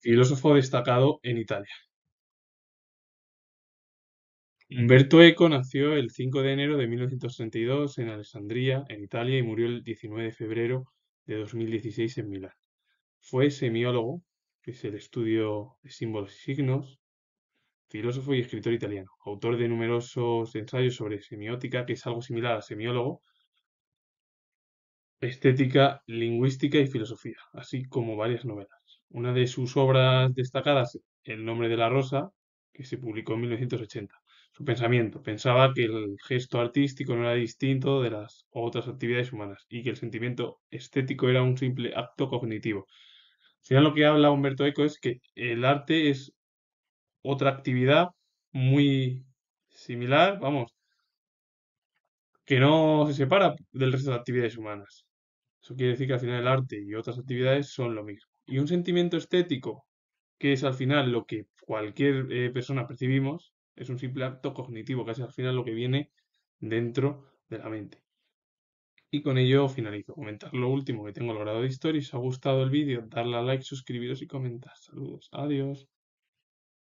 filósofo destacado en Italia. Mm. Umberto Eco nació el 5 de enero de 1962 en Alessandría, en Italia, y murió el 19 de febrero de 2016 en Milán. Fue semiólogo, que es el estudio de símbolos y signos, filósofo y escritor italiano, autor de numerosos ensayos sobre semiótica, que es algo similar a semiólogo, estética, lingüística y filosofía, así como varias novelas. Una de sus obras destacadas, El nombre de la rosa, que se publicó en 1980. Su pensamiento pensaba que el gesto artístico no era distinto de las otras actividades humanas y que el sentimiento estético era un simple acto cognitivo. Al lo que habla Humberto Eco es que el arte es otra actividad muy similar, vamos, que no se separa del resto de actividades humanas. Eso quiere decir que al final el arte y otras actividades son lo mismo y un sentimiento estético, que es al final lo que cualquier eh, persona percibimos, es un simple acto cognitivo, que es al final lo que viene dentro de la mente. Y con ello finalizo. Comentar lo último que tengo logrado de historia. Si os ha gustado el vídeo, darle a like, suscribiros y comentar. Saludos. Adiós.